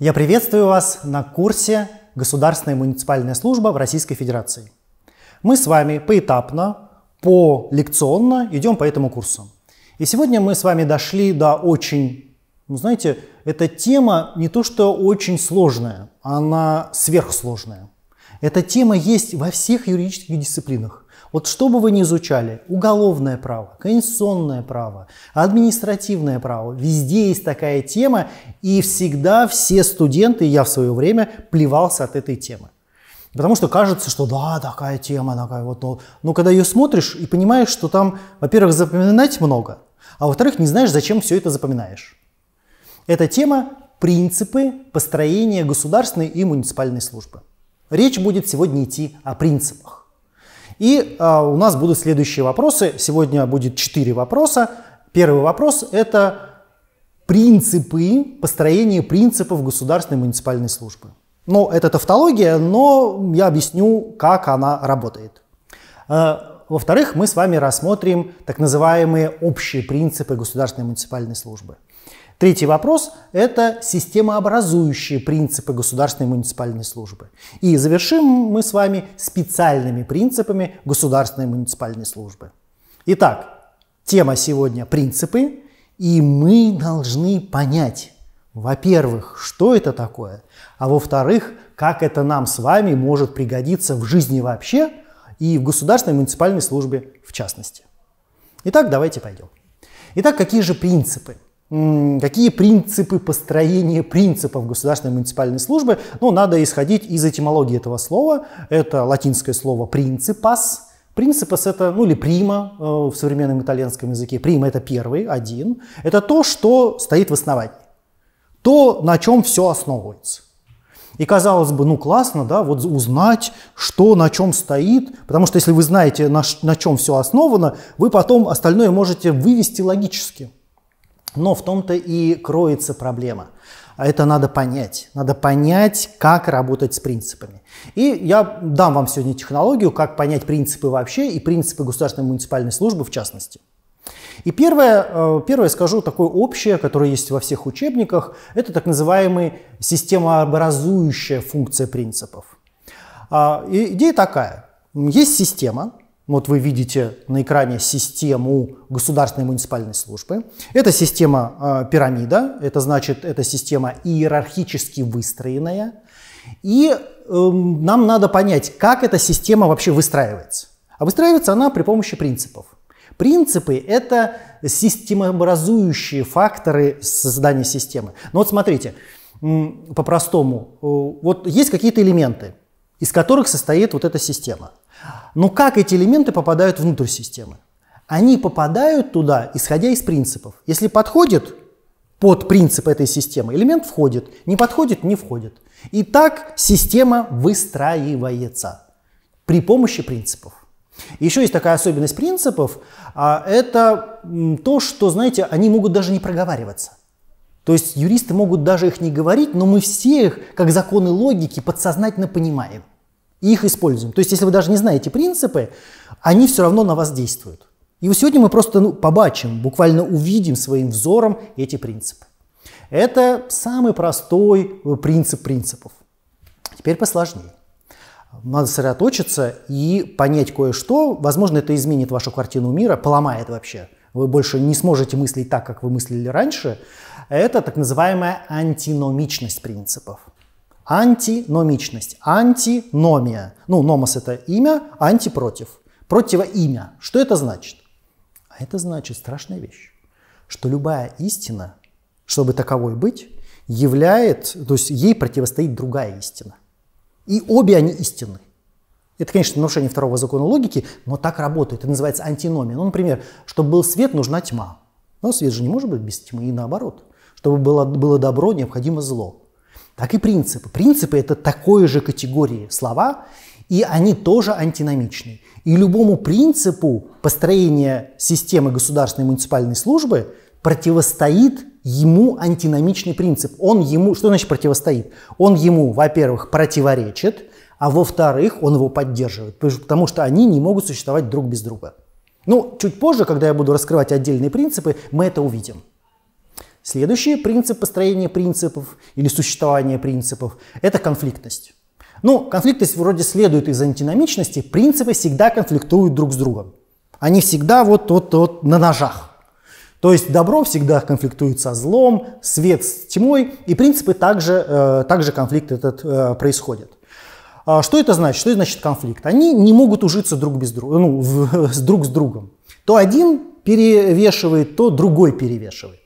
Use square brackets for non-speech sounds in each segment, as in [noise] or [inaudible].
Я приветствую вас на курсе «Государственная муниципальная служба в Российской Федерации». Мы с вами поэтапно, по лекционно идем по этому курсу. И сегодня мы с вами дошли до очень, ну знаете, эта тема не то что очень сложная, она сверхсложная. Эта тема есть во всех юридических дисциплинах. Вот что бы вы ни изучали, уголовное право, конституционное право, административное право, везде есть такая тема, и всегда все студенты, я в свое время, плевался от этой темы. Потому что кажется, что да, такая тема, такая вот. Но, но когда ее смотришь и понимаешь, что там, во-первых, запоминать много, а во-вторых, не знаешь, зачем все это запоминаешь. Эта тема – принципы построения государственной и муниципальной службы. Речь будет сегодня идти о принципах. И а, у нас будут следующие вопросы. Сегодня будет 4 вопроса. Первый вопрос – это принципы, построение принципов государственной муниципальной службы. Ну, это тавтология, но я объясню, как она работает. А, во-вторых, мы с вами рассмотрим так называемые общие принципы государственной муниципальной службы. Третий вопрос – это системообразующие принципы государственной и муниципальной службы. И завершим мы с вами специальными принципами государственной и муниципальной службы. Итак, тема сегодня – принципы, и мы должны понять, во-первых, что это такое, а во-вторых, как это нам с вами может пригодиться в жизни вообще и в государственной и муниципальной службе в частности. Итак, давайте пойдем. Итак, какие же принципы? Какие принципы построения принципов государственной муниципальной службы? Ну, надо исходить из этимологии этого слова. Это латинское слово «принципас», Принципас это, ну или прима э, в современном итальянском языке. Прима это первый, один. Это то, что стоит в основании. То, на чем все основывается. И казалось бы, ну классно, да, вот узнать, что на чем стоит, потому что если вы знаете, на, на чем все основано, вы потом остальное можете вывести логически. Но в том-то и кроется проблема. Это надо понять. Надо понять, как работать с принципами. И я дам вам сегодня технологию, как понять принципы вообще и принципы государственной муниципальной службы в частности. И первое, э, первое скажу такое общее, которое есть во всех учебниках, это так называемая системообразующая функция принципов. А, идея такая. Есть система, ну, вот вы видите на экране систему государственной муниципальной службы. Это система э, пирамида, это значит, это система иерархически выстроенная. И э, нам надо понять, как эта система вообще выстраивается. А выстраивается она при помощи принципов. Принципы – это системообразующие факторы создания системы. Но вот смотрите, по-простому, э, вот есть какие-то элементы – из которых состоит вот эта система. Но как эти элементы попадают внутрь системы? Они попадают туда, исходя из принципов. Если подходит под принцип этой системы, элемент входит, не подходит, не входит. И так система выстраивается при помощи принципов. Еще есть такая особенность принципов, а, это то, что, знаете, они могут даже не проговариваться. То есть юристы могут даже их не говорить, но мы все их, как законы логики, подсознательно понимаем и их используем. То есть если вы даже не знаете принципы, они все равно на вас действуют. И сегодня мы просто ну, побачим, буквально увидим своим взором эти принципы. Это самый простой э, принцип принципов. Теперь посложнее. Надо сосредоточиться и понять кое-что. Возможно, это изменит вашу картину мира, поломает вообще вы больше не сможете мыслить так, как вы мыслили раньше, это так называемая антиномичность принципов. Антиномичность, антиномия. Ну, номос – это имя, антипротив, Противоимя. Что это значит? А это значит страшная вещь, что любая истина, чтобы таковой быть, является, то есть ей противостоит другая истина. И обе они истинны. Это, конечно, нарушение второго закона логики, но так работает. Это называется антиномия. Ну, например, чтобы был свет, нужна тьма. Но свет же не может быть без тьмы, и наоборот. Чтобы было, было добро, необходимо зло. Так и принципы. Принципы – это такой же категории слова, и они тоже антиномичны. И любому принципу построения системы государственной и муниципальной службы противостоит ему антиномичный принцип. Он ему, что значит противостоит? Он ему, во-первых, противоречит, а во-вторых, он его поддерживает, потому что они не могут существовать друг без друга. Ну, чуть позже, когда я буду раскрывать отдельные принципы, мы это увидим. Следующий принцип построения принципов или существования принципов – это конфликтность. Ну, конфликтность вроде следует из антиномичности, принципы всегда конфликтуют друг с другом. Они всегда вот, вот, вот на ножах. То есть добро всегда конфликтует со злом, свет с тьмой, и принципы также, э, также конфликт этот э, происходит. А что это значит? Что это значит конфликт? Они не могут ужиться друг, без друга, ну, [laughs] с друг с другом. То один перевешивает, то другой перевешивает.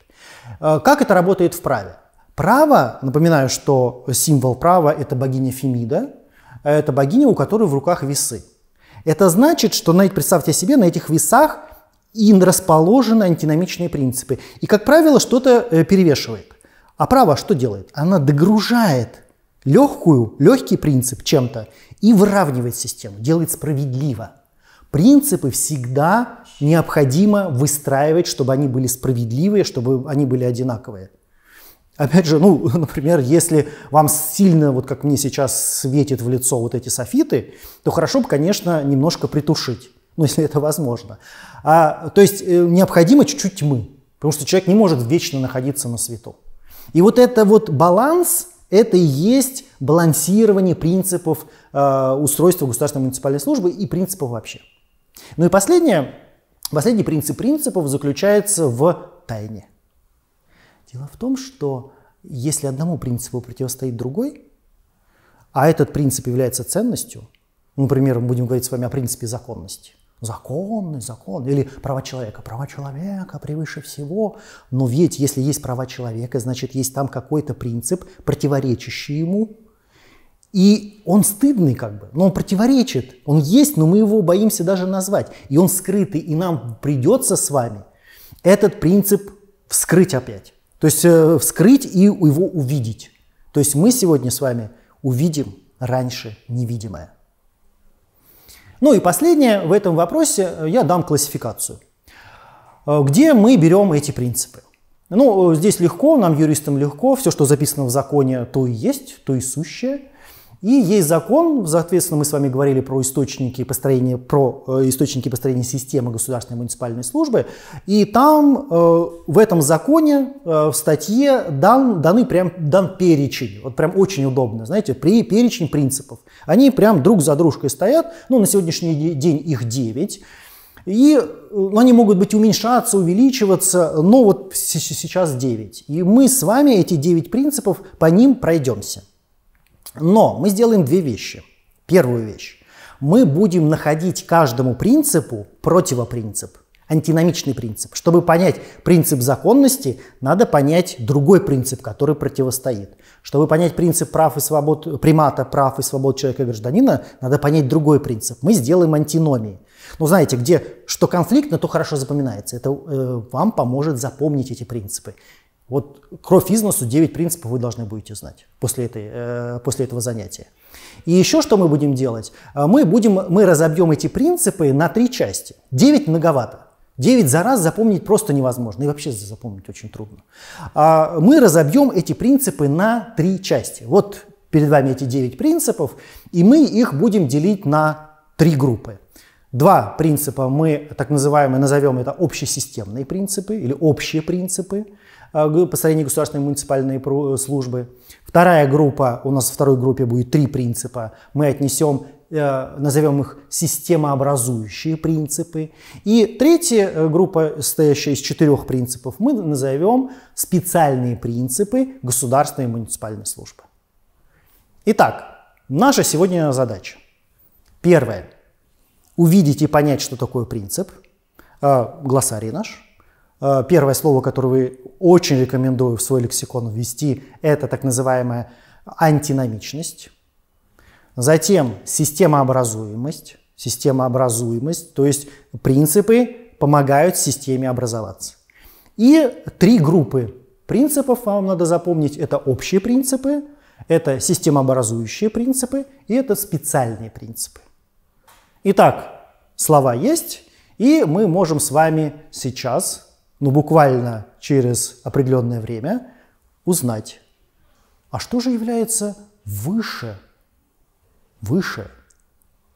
А как это работает в праве? Право, напоминаю, что символ права – это богиня Фемида, а это богиня, у которой в руках весы. Это значит, что, на, представьте себе, на этих весах и расположены антиномичные принципы. И, как правило, что-то э, перевешивает. А право что делает? Она догружает легкую, легкий принцип чем-то и выравнивать систему, делать справедливо. Принципы всегда необходимо выстраивать, чтобы они были справедливые, чтобы они были одинаковые. Опять же, ну, [laughs] например, если вам сильно, вот как мне сейчас, светит в лицо вот эти софиты, то хорошо бы, конечно, немножко притушить, [laughs] ну, если это возможно. А, то есть э, необходимо чуть-чуть тьмы, потому что человек не может вечно находиться на свету. И вот это вот баланс – это и есть балансирование принципов э, устройства государственной муниципальной службы и принципов вообще. Ну и последнее, последний принцип принципов заключается в тайне. Дело в том, что если одному принципу противостоит другой, а этот принцип является ценностью, ну, например, мы будем говорить с вами о принципе законности, законный закон, или права человека, права человека превыше всего. Но ведь если есть права человека, значит, есть там какой-то принцип, противоречащий ему, и он стыдный как бы, но он противоречит. Он есть, но мы его боимся даже назвать. И он скрытый, и нам придется с вами этот принцип вскрыть опять. То есть э, вскрыть и его увидеть. То есть мы сегодня с вами увидим раньше невидимое. Ну и последнее, в этом вопросе э, я дам классификацию. Э, где мы берем эти принципы? Ну, э, здесь легко, нам юристам легко, все, что записано в законе, то и есть, то и сущее – и есть закон, соответственно, мы с вами говорили про источники построения, про э, источники построения системы государственной муниципальной службы, и там э, в этом законе э, в статье дан, даны прям дан перечень, вот прям очень удобно, знаете, при перечень принципов. Они прям друг за дружкой стоят, ну на сегодняшний день их 9, и ну, они могут быть уменьшаться, увеличиваться, но вот сейчас 9. И мы с вами эти 9 принципов по ним пройдемся. Но мы сделаем две вещи. Первую вещь. Мы будем находить каждому принципу противопринцип, антиномичный принцип. Чтобы понять принцип законности, надо понять другой принцип, который противостоит. Чтобы понять принцип прав и свобод, примата прав и свобод человека и гражданина, надо понять другой принцип. Мы сделаем антиномии. Ну, знаете, где что конфликтно, то хорошо запоминается. Это э, вам поможет запомнить эти принципы. Вот кровь из носу 9 принципов вы должны будете знать после, этой, э, после этого занятия. И еще что мы будем делать? Э, мы, будем, мы разобьем эти принципы на три части. 9 многовато. 9 за раз запомнить просто невозможно и вообще запомнить очень трудно. А мы разобьем эти принципы на три части. Вот перед вами эти 9 принципов, и мы их будем делить на три группы. Два принципа мы так называемые, назовем это общесистемные принципы или общие принципы. Э, построения государственной муниципальной э, службы. Вторая группа, у нас во второй группе будет три принципа. Мы отнесем э, назовем их системообразующие принципы. И третья группа, состоящая из четырех принципов, мы назовем специальные принципы государственной муниципальной службы. Итак, наша сегодня задача. Первое. Увидеть и понять, что такое принцип. Э, глоссарий наш. первое слово, которое вы очень рекомендую в свой лексикон ввести, это так называемая антиномичность. Затем системообразуемость. Системообразуемость, то есть принципы помогают системе образоваться. И три группы принципов вам надо запомнить. Это общие принципы, это системообразующие принципы и это специальные принципы. Итак, слова есть, и мы можем с вами сейчас ну, буквально через определенное время узнать, а что же является выше, выше,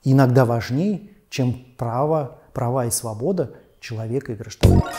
иногда важнее, чем право, права и свобода человека и гражданина.